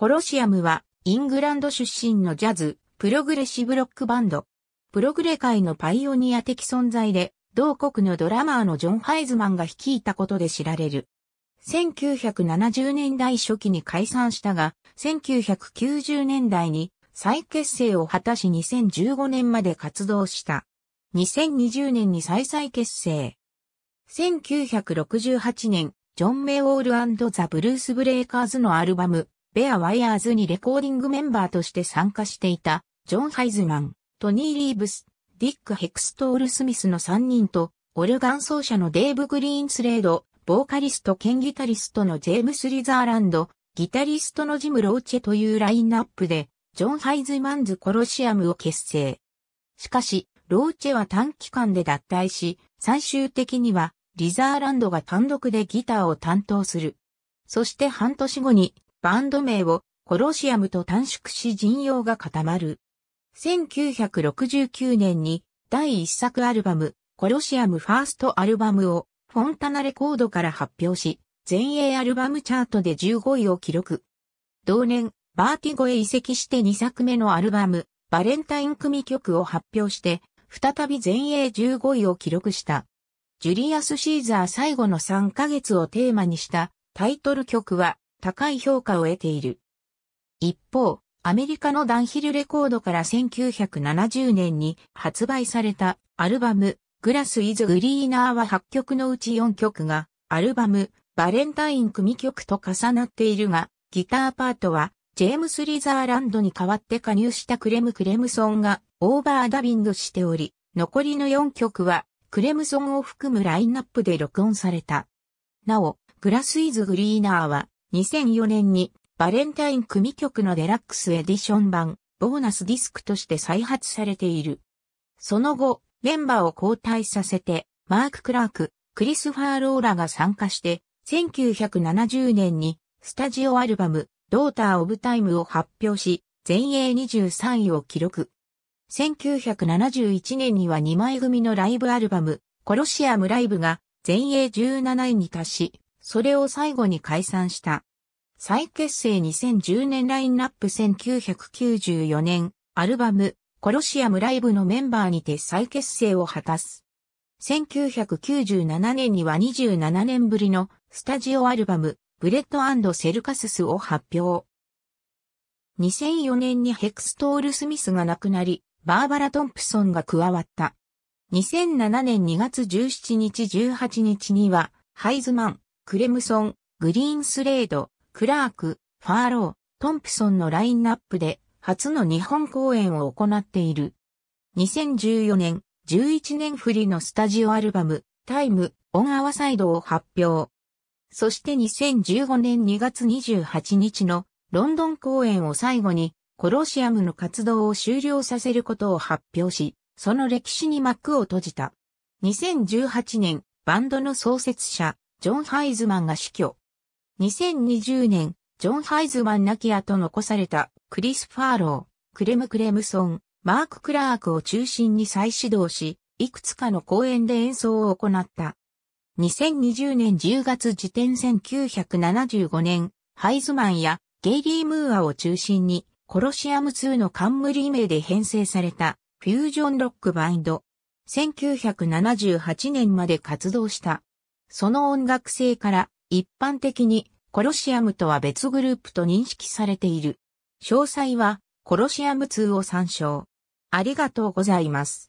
コロシアムは、イングランド出身のジャズ、プログレシブロックバンド。プログレ界のパイオニア的存在で、同国のドラマーのジョン・ハイズマンが率いたことで知られる。1970年代初期に解散したが、1990年代に再結成を果たし2015年まで活動した。2020年に再再結成。1968年、ジョン・メオールザ・ブルース・ブレイカーズのアルバム、ベア・ワイヤーズにレコーディングメンバーとして参加していた、ジョン・ハイズマン、トニー・リーブス、ディック・ヘクストール・スミスの3人と、オルガン奏者のデーブ・グリーンスレード、ボーカリスト兼ギタリストのジェームス・リザーランド、ギタリストのジム・ローチェというラインナップで、ジョン・ハイズマンズ・コロシアムを結成。しかし、ローチェは短期間で脱退し、最終的には、リザーランドが単独でギターを担当する。そして半年後に、バンド名をコロシアムと短縮し陣容が固まる。1969年に第1作アルバム、コロシアムファーストアルバムをフォンタナレコードから発表し、全英アルバムチャートで15位を記録。同年、バーティゴへ移籍して2作目のアルバム、バレンタイン組曲を発表して、再び全英15位を記録した。ジュリアス・シーザー最後の3ヶ月をテーマにしたタイトル曲は高い評価を得ている。一方、アメリカのダンヒルレコードから1970年に発売されたアルバムグラスイズグリーナーは8曲のうち4曲がアルバムバレンタイン組曲と重なっているが、ギターパートはジェームス・リザーランドに代わって加入したクレム・クレムソンがオーバーダビングしており、残りの4曲はクレムソンを含むラインナップで録音された。なお、グラスイズ・グリーナーは2004年にバレンタイン組曲のデラックスエディション版ボーナスディスクとして再発されている。その後、メンバーを交代させて、マーク・クラーク、クリスファー・ローラが参加して、1970年にスタジオアルバム、ドーター・オブ・タイムを発表し、全英23位を記録。1971年には2枚組のライブアルバム、コロシアムライブが全英17位に達し、それを最後に解散した。再結成2010年ラインナップ1994年、アルバム、コロシアムライブのメンバーにて再結成を果たす。1997年には27年ぶりのスタジオアルバム、ブレッドセルカススを発表。2004年にヘクストール・スミスが亡くなり、バーバラ・トンプソンが加わった。2007年2月17日18日には、ハイズマン、クレムソン、グリーンスレード、クラーク、ファーロー、トンプソンのラインナップで初の日本公演を行っている。2014年、11年振りのスタジオアルバム、タイム、オンアワサイドを発表。そして2015年2月28日のロンドン公演を最後に、コロシアムの活動を終了させることを発表し、その歴史に幕を閉じた。2018年、バンドの創設者、ジョン・ハイズマンが死去。2020年、ジョン・ハイズマン亡き後残されたクリス・ファーロー、クレム・クレムソン、マーク・クラークを中心に再始動し、いくつかの公演で演奏を行った。2020年10月時点1975年、ハイズマンやゲイリー・ムーアを中心に、コロシアム2の冠名で編成されたフュージョンロックバインド。1978年まで活動した。その音楽性から一般的にコロシアムとは別グループと認識されている。詳細はコロシアム2を参照。ありがとうございます。